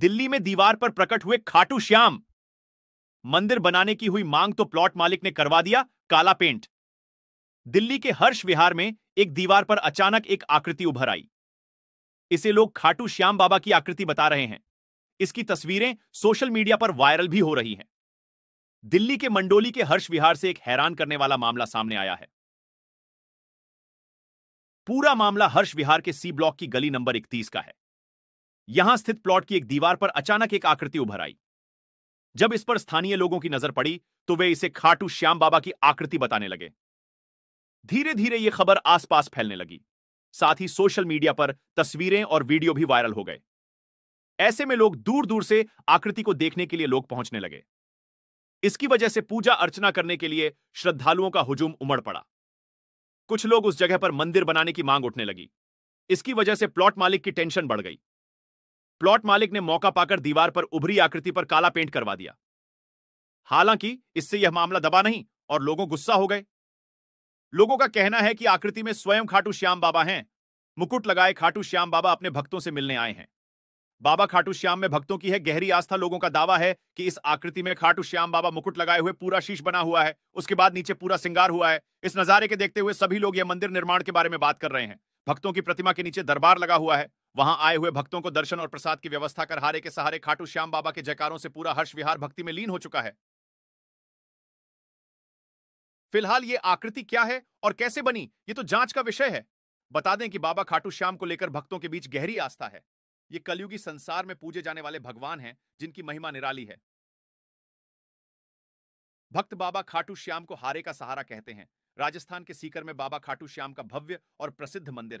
दिल्ली में दीवार पर प्रकट हुए खाटू श्याम मंदिर बनाने की हुई मांग तो प्लॉट मालिक ने करवा दिया काला पेंट दिल्ली के हर्ष विहार में एक दीवार पर अचानक एक आकृति उभर आई इसे लोग खाटू श्याम बाबा की आकृति बता रहे हैं इसकी तस्वीरें सोशल मीडिया पर वायरल भी हो रही हैं दिल्ली के मंडोली के हर्ष विहार से एक हैरान करने वाला मामला सामने आया है पूरा मामला हर्ष विहार के सी ब्लॉक की गली नंबर इकतीस का है यहां स्थित प्लॉट की एक दीवार पर अचानक एक आकृति उभर आई जब इस पर स्थानीय लोगों की नजर पड़ी तो वे इसे खाटू श्याम बाबा की आकृति बताने लगे धीरे धीरे यह खबर आसपास फैलने लगी साथ ही सोशल मीडिया पर तस्वीरें और वीडियो भी वायरल हो गए ऐसे में लोग दूर दूर से आकृति को देखने के लिए लोग पहुंचने लगे इसकी वजह से पूजा अर्चना करने के लिए श्रद्धालुओं का हुजूम उमड़ पड़ा कुछ लोग उस जगह पर मंदिर बनाने की मांग उठने लगी इसकी वजह से प्लॉट मालिक की टेंशन बढ़ गई प्लॉट मालिक ने मौका पाकर दीवार पर उभरी आकृति पर काला पेंट करवा दिया हालांकि इससे यह मामला दबा नहीं और लोगों गुस्सा हो गए लोगों का कहना है कि आकृति में स्वयं खाटू श्याम बाबा हैं मुकुट लगाए खाटू श्याम बाबा अपने भक्तों से मिलने आए हैं बाबा खाटू श्याम में भक्तों की है गहरी आस्था लोगों का दावा है कि इस आकृति में खाटू श्याम बाबा मुकुट लगाए हुए पूरा शीश बना हुआ है उसके बाद नीचे पूरा सिंगार हुआ है इस नजारे के देखते हुए सभी लोग यह मंदिर निर्माण के बारे में बात कर रहे हैं भक्तों की प्रतिमा के नीचे दरबार लगा हुआ है वहां आए हुए भक्तों को दर्शन और प्रसाद की व्यवस्था कर हारे के सहारे खाटू श्याम बाबा के जयकारों से पूरा हर्ष विहार भक्ति में लीन हो चुका है फिलहाल ये आकृति क्या है और कैसे बनी ये तो जांच का विषय है बता दें कि बाबा खाटू श्याम को लेकर भक्तों के बीच गहरी आस्था है ये कलयुगी संसार में पूजे जाने वाले भगवान हैं जिनकी महिमा निराली है भक्त बाबा खाटू श्याम को हारे का सहारा कहते हैं राजस्थान के सीकर में बाबा खाटू श्याम का भव्य और प्रसिद्ध मंदिर है